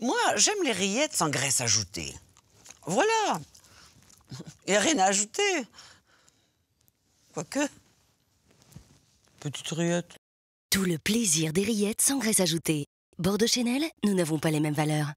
Moi, j'aime les rillettes sans graisse ajoutée. Voilà. Il a rien à ajouter. Quoique. Petite rillette. Tout le plaisir des rillettes sans graisse ajoutée. bordeaux de nous n'avons pas les mêmes valeurs.